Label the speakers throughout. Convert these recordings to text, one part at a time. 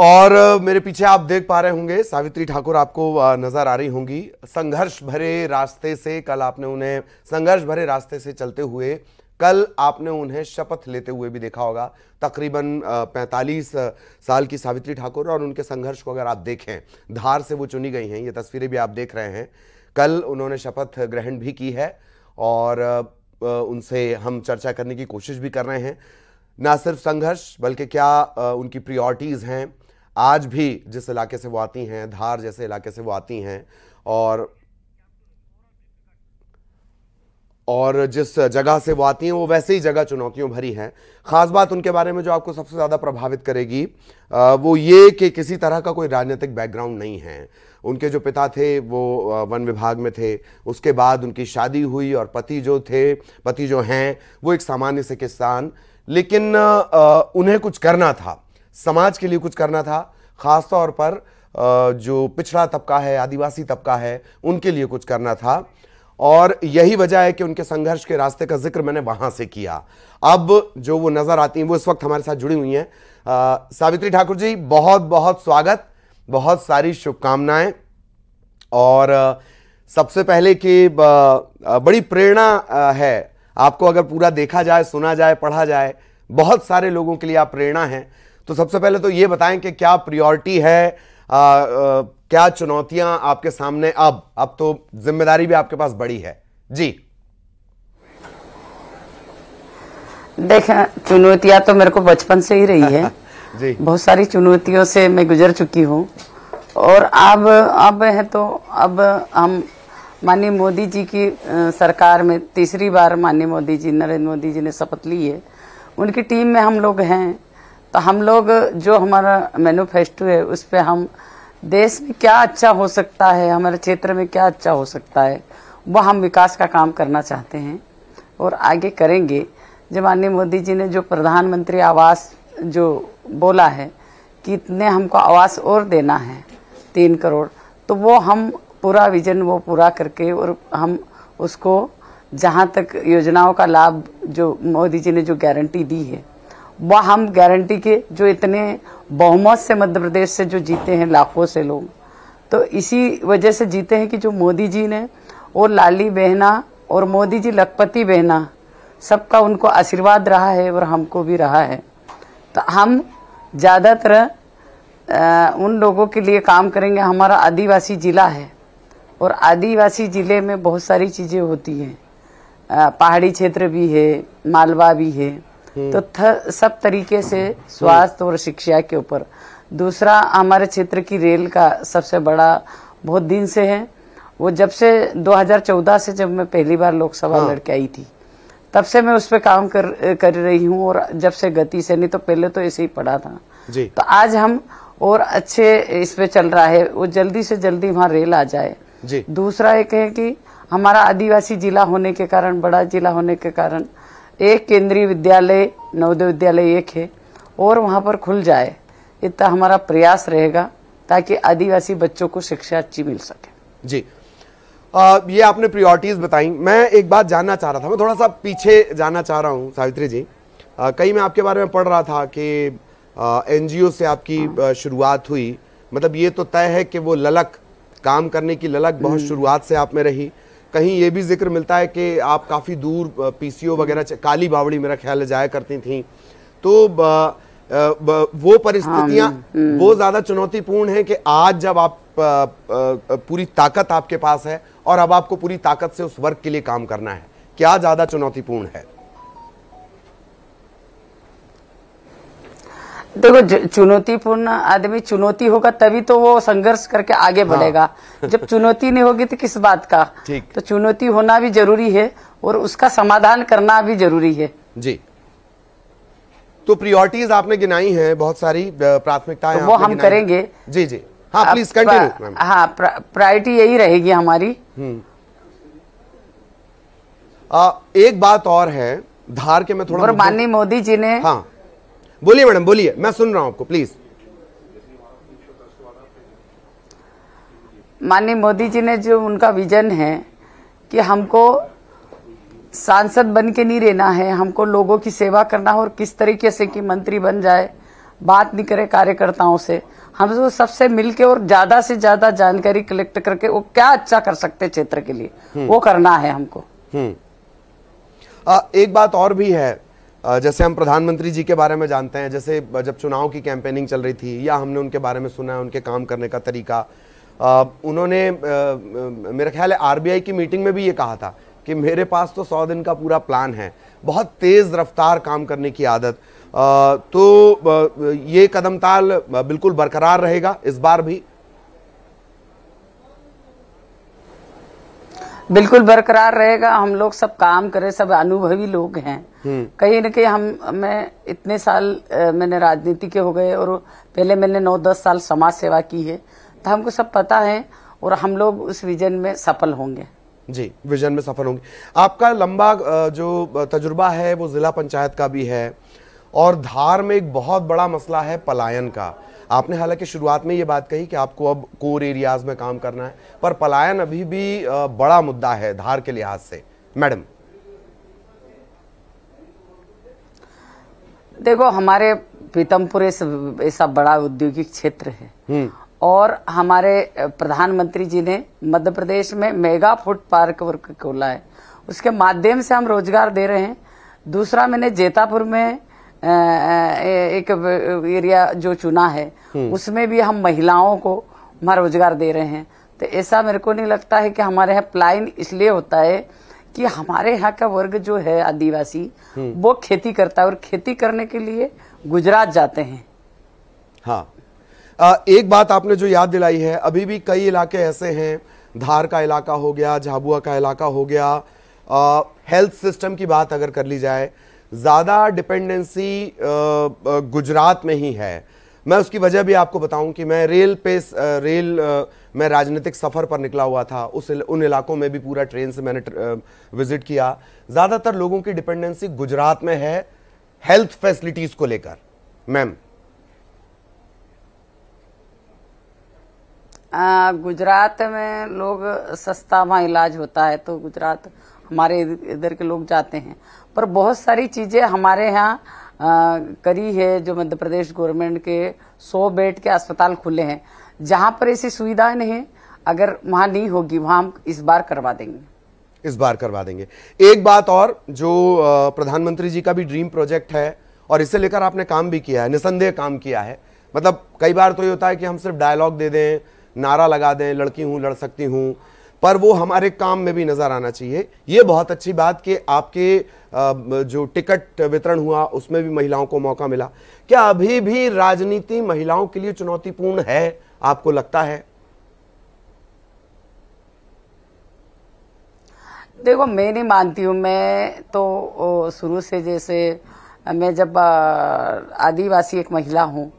Speaker 1: और मेरे पीछे आप देख पा रहे होंगे सावित्री ठाकुर आपको नजर आ रही होंगी संघर्ष भरे रास्ते से कल आपने उन्हें संघर्ष भरे रास्ते से चलते हुए कल आपने उन्हें शपथ लेते हुए भी देखा होगा तकरीबन 45 साल की सावित्री ठाकुर और उनके संघर्ष को अगर आप देखें धार से वो चुनी गई हैं ये तस्वीरें भी आप देख रहे हैं कल उन्होंने शपथ ग्रहण भी की है और उनसे हम चर्चा करने की कोशिश भी कर रहे हैं ना सिर्फ संघर्ष बल्कि क्या उनकी प्रियोरिटीज़ हैं आज भी जिस इलाके से वो आती हैं धार जैसे इलाके से वो आती हैं और और जिस जगह से वो आती हैं वो वैसे ही जगह चुनौतियों भरी हैं ख़ास बात उनके बारे में जो आपको सबसे ज़्यादा प्रभावित करेगी वो ये कि किसी तरह का कोई राजनीतिक बैकग्राउंड नहीं है उनके जो पिता थे वो वन विभाग में थे उसके बाद उनकी शादी हुई और पति जो थे पति जो हैं वो एक सामान्य से किसान लेकिन उन्हें कुछ करना था समाज के लिए कुछ करना था ख़ासतौर पर जो पिछड़ा तबका है आदिवासी तबका है उनके लिए कुछ करना था और यही वजह है कि उनके संघर्ष के रास्ते का जिक्र मैंने वहां से किया अब जो वो नज़र आती हैं वो इस वक्त हमारे साथ जुड़ी हुई हैं सावित्री ठाकुर जी बहुत बहुत स्वागत बहुत सारी शुभकामनाएं और सबसे पहले कि बड़ी प्रेरणा है आपको अगर पूरा देखा जाए सुना जाए पढ़ा जाए बहुत सारे लोगों के लिए आप प्रेरणा हैं तो सबसे पहले तो ये बताएं कि क्या प्रियोरिटी है आ, आ, क्या चुनौतियां आपके सामने अब अब तो जिम्मेदारी भी आपके पास बड़ी है जी देखें चुनौतियां तो मेरे को बचपन से ही रही है जी बहुत सारी
Speaker 2: चुनौतियों से मैं गुजर चुकी हूँ और अब अब है तो अब हम माननीय मोदी जी की सरकार में तीसरी बार माननीय मोदी जी नरेंद्र मोदी जी ने शपथ ली है उनकी टीम में हम लोग हैं तो हम लोग जो हमारा मैनुफेस्टो है उस पर हम देश में क्या अच्छा हो सकता है हमारे क्षेत्र में क्या अच्छा हो सकता है वह हम विकास का काम करना चाहते हैं और आगे करेंगे जब माननीय मोदी जी ने जो प्रधानमंत्री आवास जो बोला है कि इतने हमको आवास और देना है तीन करोड़ तो वो हम पूरा विजन वो पूरा करके और हम उसको जहाँ तक योजनाओं का लाभ जो मोदी जी ने जो गारंटी दी है वह हम गारंटी के जो इतने बहुमत से मध्य प्रदेश से जो जीते हैं लाखों से लोग तो इसी वजह से जीते हैं कि जो मोदी जी ने और लाली बहना और मोदी जी लखपति बहना सबका उनको आशीर्वाद रहा है और हमको भी रहा है तो हम ज़्यादातर उन लोगों के लिए काम करेंगे हमारा आदिवासी ज़िला है और आदिवासी ज़िले में बहुत सारी चीज़ें होती हैं पहाड़ी क्षेत्र भी है मालवा भी है हम्म। तो सब तरीके से हम्म। स्वास्थ्य और शिक्षा के ऊपर दूसरा हमारे क्षेत्र की रेल का सबसे बड़ा बहुत दिन से है वो जब से 2014 से जब मैं पहली बार लोकसभा हाँ। लड़के आई थी तब से मैं उस पर काम कर कर रही हूँ और जब से गति से नहीं तो पहले तो ऐसे ही पड़ा था जी। तो आज हम और अच्छे इस पे चल रहा है वो जल्दी से जल्दी वहाँ रेल आ जाए जी। दूसरा एक है कि हमारा आदिवासी जिला होने के कारण बड़ा जिला होने के कारण एक केंद्रीय विद्यालय नवोदय विद्यालय एक है और वहाँ पर खुल जाए इतना
Speaker 1: हमारा प्रयास रहेगा ताकि आदिवासी बच्चों को शिक्षा अच्छी मिल सके जी आ, ये आपने प्रियोरिटीज बताई मैं एक बात जानना चाह रहा था मैं थोड़ा सा पीछे जाना चाह रहा हूँ सावित्री जी कई मैं आपके बारे में पढ़ रहा था कि एन से आपकी हाँ। शुरुआत हुई मतलब ये तो तय है कि वो ललक काम करने की ललक बहुत हम्म। शुरुआत से आप में रही कहीं ये भी जिक्र मिलता है कि आप काफ़ी दूर पीसीओ वगैरह काली बावड़ी मेरा ख्याल जाया करती थी तो बा, बा, वो परिस्थितियां हाँ, हम्म। वो ज़्यादा चुनौतीपूर्ण है कि आज जब आप पूरी ताकत आपके पास है और अब आपको पूरी ताकत से उस वर्ग के लिए काम करना है क्या ज़्यादा चुनौतीपूर्ण है
Speaker 2: देखो चुनौतीपूर्ण आदमी चुनौती होगा तभी तो वो संघर्ष करके आगे हाँ। बढ़ेगा हाँ। जब चुनौती नहीं होगी तो किस बात का तो चुनौती होना भी जरूरी है और उसका समाधान करना भी जरूरी है
Speaker 1: जी तो प्रियोरिटीज आपने गिनाई है बहुत सारी प्राथमिकता तो वो हम करेंगे जी जी हाँ प्लीज कंटिन्यू
Speaker 2: हाँ प्रायोरिटी यही रहेगी हमारी
Speaker 1: आ, हम्म। एक बात और है धार के मैं थोड़ा और माननीय
Speaker 2: मोदी जी ने
Speaker 1: हाँ बोलिए मैडम बोलिए मैं सुन रहा हूँ आपको प्लीज
Speaker 2: माननीय मोदी जी ने जो उनका विजन है कि हमको सांसद बन के नहीं रहना है हमको लोगों की सेवा करना है और किस तरीके से कि मंत्री बन जाए बात नहीं करे कार्यकर्ताओं से हम तो सबसे मिलके और ज्यादा से ज्यादा जानकारी कलेक्ट करके वो क्या अच्छा कर
Speaker 1: सकते क्षेत्र के लिए हम्म। वो करना है हमको हम्म। आ, एक बात और भी है जैसे हम प्रधानमंत्री जी के बारे में जानते हैं जैसे जब चुनाव की कैंपेनिंग चल रही थी या हमने उनके बारे में सुना है उनके काम करने का तरीका उन्होंने मेरा ख्याल है आरबीआई की मीटिंग में भी ये कहा था कि मेरे पास तो सौ दिन का पूरा प्लान है बहुत तेज़ रफ्तार काम करने की आदत तो ये कदम ताल बिल्कुल बरकरार रहेगा इस बार भी
Speaker 2: बिल्कुल बरकरार रहेगा हम लोग सब काम करें सब अनुभवी लोग हैं हम्म। कहीं ना कहीं हम मैं इतने साल मैंने राजनीति के हो गए और पहले मैंने नौ दस साल समाज सेवा की है तो हमको सब पता है और हम लोग उस विजन में
Speaker 1: सफल होंगे जी विजन में सफल होंगे आपका लंबा जो तजुर्बा है वो जिला पंचायत का भी है और धार में एक बहुत बड़ा मसला है पलायन का आपने हालांकि शुरुआत में ये बात कही कि आपको अब कोर एरियाज में काम करना है पर पलायन अभी भी बड़ा मुद्दा है धार के लिहाज से मैडम देखो हमारे पीतमपुर ऐसा बड़ा औद्योगिक
Speaker 2: क्षेत्र है हम्म। और हमारे प्रधानमंत्री जी ने मध्य प्रदेश में मेगा फूड पार्क वर्क खोला है उसके माध्यम से हम रोजगार दे रहे हैं दूसरा मैंने जेतापुर में एक एरिया जो चुना है हम्म। उसमें भी हम महिलाओं को रोजगार दे रहे हैं तो ऐसा मेरे को नहीं लगता है कि हमारे यहाँ प्लाइन इसलिए होता है कि हमारे यहाँ का वर्ग जो है आदिवासी हम्म।
Speaker 1: वो खेती करता है और खेती करने के लिए गुजरात जाते हैं हाँ आ, एक बात आपने जो याद दिलाई है अभी भी कई इलाके ऐसे हैं धार का इलाका हो गया झाबुआ का इलाका हो गया आ, हेल्थ सिस्टम की बात अगर कर ली जाए ज़्यादा डिपेंडेंसी गुजरात में ही है मैं उसकी वजह भी आपको बताऊं कि मैं रेल पे रेल मैं राजनीतिक सफ़र पर निकला हुआ था उस उन इलाकों में भी पूरा ट्रेन से मैंने विज़िट किया ज़्यादातर लोगों की डिपेंडेंसी गुजरात में है हेल्थ फैसिलिटीज़ को लेकर मैम
Speaker 2: गुजरात में लोग सस्ता वहाँ इलाज होता है तो गुजरात हमारे इधर के लोग जाते हैं पर बहुत सारी चीज़ें हमारे यहाँ करी है जो मध्य प्रदेश गवर्नमेंट के 100 बेड के अस्पताल खुले हैं जहाँ पर ऐसी सुविधाएं नहीं अगर वहाँ नहीं होगी वहाँ इस बार
Speaker 1: करवा देंगे इस बार करवा देंगे एक बात और जो प्रधानमंत्री जी का भी ड्रीम प्रोजेक्ट है और इसे लेकर आपने काम भी किया है निसंदेह काम किया है मतलब कई बार तो ये होता है कि हम सिर्फ डायलॉग दे दें नारा लगा दें लड़की हूँ लड़ सकती हूँ पर वो हमारे काम में भी नज़र आना चाहिए ये बहुत अच्छी बात कि आपके जो टिकट वितरण हुआ उसमें भी महिलाओं को मौका मिला क्या अभी भी राजनीति महिलाओं के लिए चुनौतीपूर्ण है आपको लगता है
Speaker 2: देखो मैं नहीं मानती हूँ मैं तो शुरू से जैसे मैं जब आदिवासी एक महिला हूँ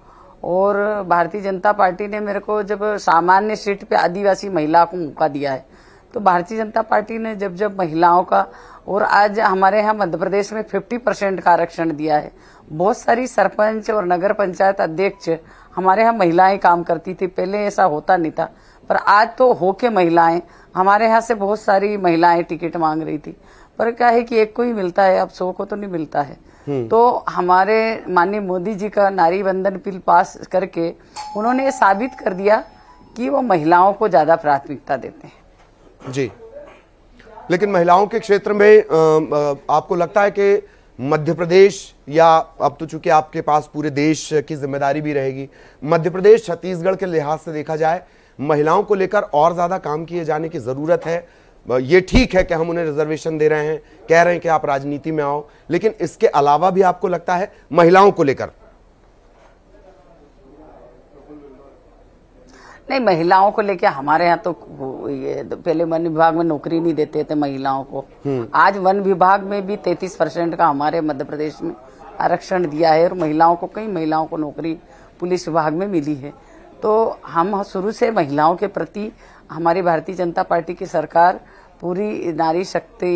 Speaker 2: और भारतीय जनता पार्टी ने मेरे को जब सामान्य सीट पे आदिवासी महिला को मौका दिया है तो भारतीय जनता पार्टी ने जब जब महिलाओं का और आज हमारे यहाँ मध्य प्रदेश में 50 परसेंट का आरक्षण दिया है बहुत सारी सरपंच और नगर पंचायत अध्यक्ष हमारे यहाँ महिलाएं काम करती थी पहले ऐसा होता नहीं था पर आज तो हो के महिलाएं हमारे यहाँ से बहुत सारी महिलाएं टिकट मांग रही थी पर क्या है कि एक को ही मिलता है अब सौ को तो नहीं मिलता है हम्म। तो हमारे माननीय मोदी जी का नारी बंधन बिल पास करके उन्होंने साबित कर दिया कि वो महिलाओं को ज्यादा प्राथमिकता देते हैं
Speaker 1: जी लेकिन महिलाओं के क्षेत्र में आपको लगता है कि मध्य प्रदेश या अब तो चूंकि आपके पास पूरे देश की जिम्मेदारी भी रहेगी मध्य प्रदेश छत्तीसगढ़ के लिहाज से देखा जाए महिलाओं को लेकर और ज़्यादा काम किए जाने की ज़रूरत है ये ठीक है कि हम उन्हें रिजर्वेशन दे रहे हैं कह रहे हैं कि आप राजनीति में आओ लेकिन इसके अलावा भी आपको लगता है महिलाओं को लेकर
Speaker 2: नहीं महिलाओं को लेके हमारे यहाँ तो ये पहले वन विभाग में नौकरी नहीं देते थे महिलाओं को हम्म। आज वन विभाग में भी तैतीस परसेंट का हमारे मध्य प्रदेश में आरक्षण दिया है और महिलाओं को कई महिलाओं को नौकरी पुलिस विभाग में मिली है तो हम शुरू से महिलाओं के प्रति हमारी भारतीय जनता पार्टी की सरकार पूरी नारी शक्ति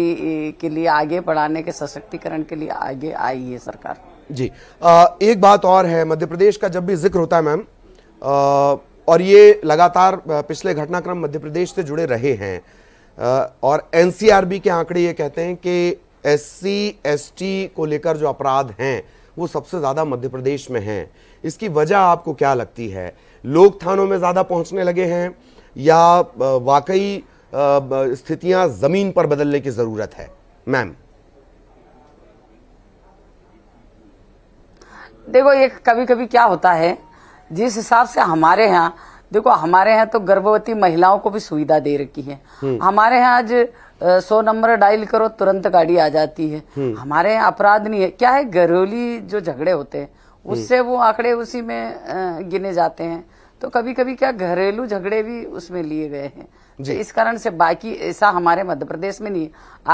Speaker 2: के लिए आगे बढ़ाने के सशक्तिकरण के लिए
Speaker 1: आगे आई है सरकार जी आ, एक बात और है मध्य प्रदेश का जब भी जिक्र होता है मैम और ये लगातार पिछले घटनाक्रम मध्य प्रदेश से जुड़े रहे हैं और एनसीआरबी के आंकड़े ये कहते हैं कि एससी एसटी को लेकर जो अपराध हैं वो सबसे ज़्यादा मध्य प्रदेश में हैं इसकी वजह आपको क्या लगती है लोग थानों में ज़्यादा पहुंचने लगे हैं या वाकई स्थितियां ज़मीन पर बदलने की ज़रूरत है मैम
Speaker 2: देखो ये कभी कभी क्या होता है जिस हिसाब से हमारे यहाँ देखो हमारे यहाँ तो गर्भवती महिलाओं को भी सुविधा दे रखी है हम्म। हमारे यहाँ आज सौ नंबर डायल करो तुरंत गाड़ी आ जाती है हम्म। हमारे यहाँ अपराध नहीं है क्या है घरेलू जो झगड़े होते हैं उससे हम्म। वो आंकड़े उसी में गिने जाते हैं तो कभी कभी क्या घरेलू झगड़े भी उसमें लिए गए हैं तो इस कारण से बाकी ऐसा हमारे मध्य प्रदेश में नहीं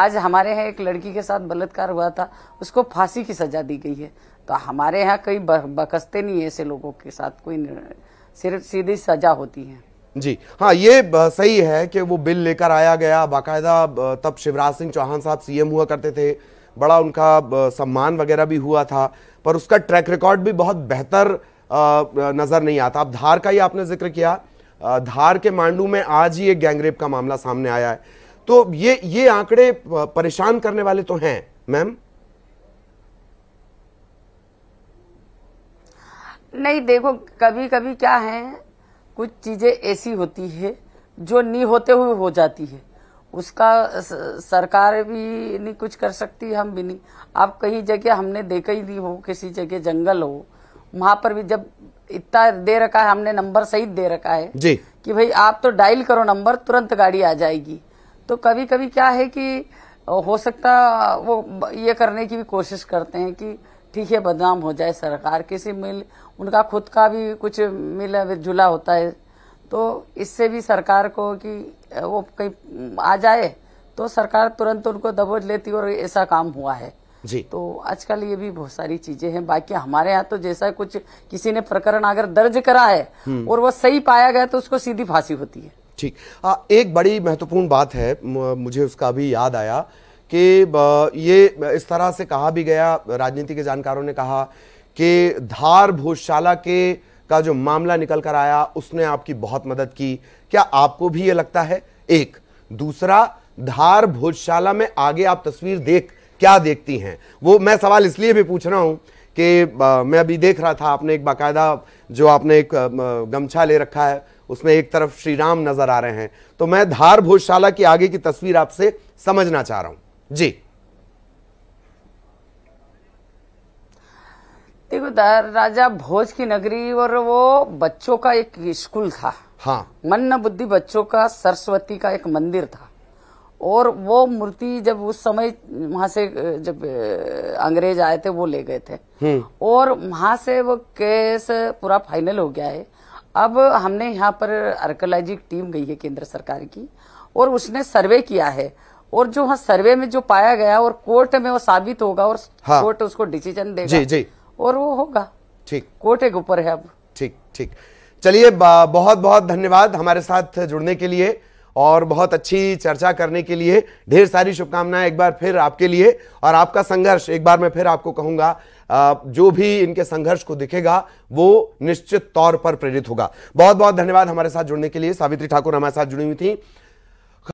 Speaker 2: आज हमारे यहाँ एक लड़की के साथ बलात्कार हुआ था उसको फांसी की सजा दी गई है तो हमारे यहाँ कई बकसते नहीं है ऐसे लोगों के साथ कोई सिर्फ सीधी सजा होती है
Speaker 1: जी हाँ ये सही है कि वो बिल लेकर आया गया बाकायदा तब शिवराज सिंह चौहान साहब सीएम हुआ करते थे बड़ा उनका सम्मान वगैरह भी हुआ था पर उसका ट्रैक रिकॉर्ड भी बहुत बेहतर नज़र नहीं आता अब धार का ही आपने जिक्र किया धार के मांडू में आज ही एक गैंगरेप का मामला सामने आया है तो ये ये आंकड़े परेशान करने वाले तो हैं मैम
Speaker 2: नहीं देखो कभी कभी क्या है कुछ चीजें ऐसी होती है जो नहीं होते हुए हो जाती है उसका सरकार भी नहीं कुछ कर सकती हम भी नहीं आप कहीं जगह हमने देखा ही नहीं हो किसी जगह जंगल हो वहाँ पर भी जब इतना दे रखा है हमने नंबर सही दे रखा है जी कि भाई आप तो डायल करो नंबर तुरंत गाड़ी आ जाएगी तो कभी कभी क्या है कि हो सकता वो ये करने की भी कोशिश करते हैं कि ठीक है बदनाम हो जाए सरकार किसी मिल उनका खुद का भी कुछ मिल जुला होता है तो इससे भी सरकार को कि वो कहीं आ जाए तो सरकार तुरंत उनको दबोच लेती और ऐसा काम हुआ है जी तो आजकल ये भी बहुत सारी चीजें हैं बाकी हमारे यहाँ तो जैसा कुछ किसी ने प्रकरण अगर दर्ज करा है
Speaker 1: हम्म। और वो सही पाया गया तो उसको सीधी फांसी होती है ठीक एक बड़ी महत्वपूर्ण बात है मुझे उसका भी याद आया कि ये इस तरह से कहा भी गया राजनीति के जानकारों ने कहा कि धार भोजशाला के का जो मामला निकल कर आया उसने आपकी बहुत मदद की क्या आपको भी ये लगता है एक दूसरा धार भोजशाला में आगे आप तस्वीर देख क्या देखती हैं वो मैं सवाल इसलिए भी पूछ रहा हूँ कि मैं अभी देख रहा था आपने एक बाकायदा जो आपने एक गमछा ले रखा है उसमें एक तरफ श्री राम नजर आ रहे हैं तो मैं धार भोजशाला की आगे की तस्वीर आपसे समझना चाह रहा हूं जी
Speaker 2: देखो राजा भोज की नगरी और वो बच्चों का एक स्कूल था हाँ मन बुद्धि बच्चों का सरस्वती का एक मंदिर था और वो मूर्ति जब उस समय वहां से जब अंग्रेज आए थे वो ले गए थे हम्म। और वहां से वो केस पूरा फाइनल हो गया है अब हमने यहाँ पर आर्कोलॉजी टीम गई है केंद्र सरकार की और उसने सर्वे किया है और जो हाँ सर्वे में जो पाया गया और कोर्ट में वो साबित होगा और हाँ। कोर्ट उसको डिसीजन देगा जी,
Speaker 1: जी। और वो होगा ठीक कोर्ट एक ऊपर है अब ठीक ठीक चलिए बहुत बहुत धन्यवाद हमारे साथ जुड़ने के लिए और बहुत अच्छी चर्चा करने के लिए ढेर सारी शुभकामनाएं एक बार फिर आपके लिए और आपका संघर्ष एक बार मैं फिर आपको कहूंगा जो भी इनके संघर्ष को दिखेगा वो निश्चित तौर पर प्रेरित होगा बहुत बहुत धन्यवाद हमारे साथ जुड़ने के लिए सावित्री ठाकुर हमारे साथ जुड़ी हुई थी